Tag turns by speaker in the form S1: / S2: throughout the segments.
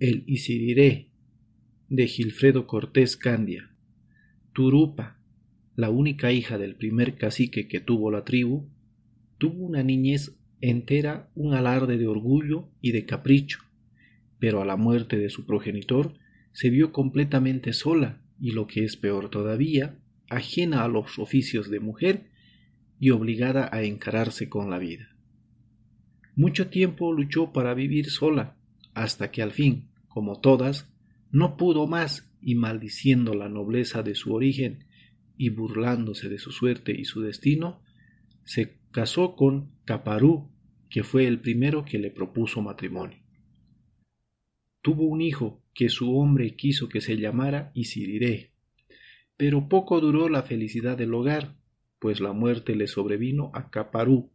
S1: El Isidiré de Gilfredo Cortés Candia. Turupa, la única hija del primer cacique que tuvo la tribu, tuvo una niñez entera un alarde de orgullo y de capricho, pero a la muerte de su progenitor se vio completamente sola y lo que es peor todavía, ajena a los oficios de mujer y obligada a encararse con la vida. Mucho tiempo luchó para vivir sola, hasta que al fin, como todas, no pudo más y maldiciendo la nobleza de su origen y burlándose de su suerte y su destino, se casó con Caparú, que fue el primero que le propuso matrimonio. Tuvo un hijo que su hombre quiso que se llamara Isiriré, pero poco duró la felicidad del hogar, pues la muerte le sobrevino a Caparú,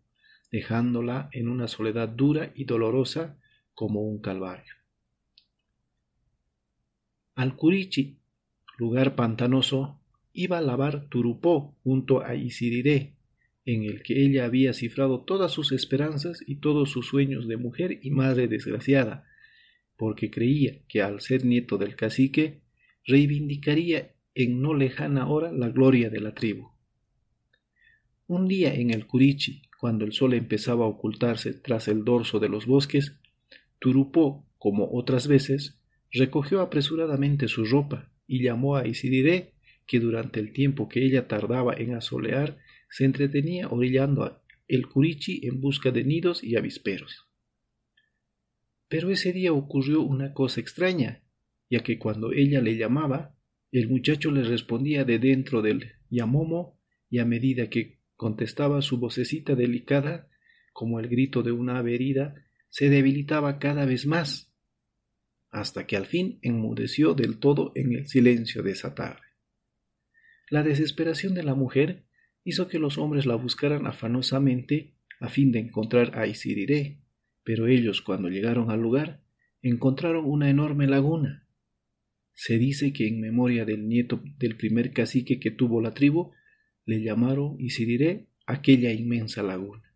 S1: dejándola en una soledad dura y dolorosa como un calvario. Al Curichi, lugar pantanoso, iba a lavar Turupó junto a Isiriré, en el que ella había cifrado todas sus esperanzas y todos sus sueños de mujer y madre desgraciada, porque creía que al ser nieto del cacique reivindicaría en no lejana hora la gloria de la tribu. Un día en el Curichi, cuando el sol empezaba a ocultarse tras el dorso de los bosques, Turupó, como otras veces, recogió apresuradamente su ropa y llamó a Isidiré, que durante el tiempo que ella tardaba en asolear, se entretenía orillando el curichi en busca de nidos y avisperos. Pero ese día ocurrió una cosa extraña, ya que cuando ella le llamaba, el muchacho le respondía de dentro del yamomo y a medida que contestaba su vocecita delicada, como el grito de una averida se debilitaba cada vez más, hasta que al fin enmudeció del todo en el silencio de esa tarde. La desesperación de la mujer hizo que los hombres la buscaran afanosamente a fin de encontrar a Isiriré, pero ellos cuando llegaron al lugar encontraron una enorme laguna. Se dice que en memoria del nieto del primer cacique que tuvo la tribu, le llamaron Isidiré aquella inmensa laguna.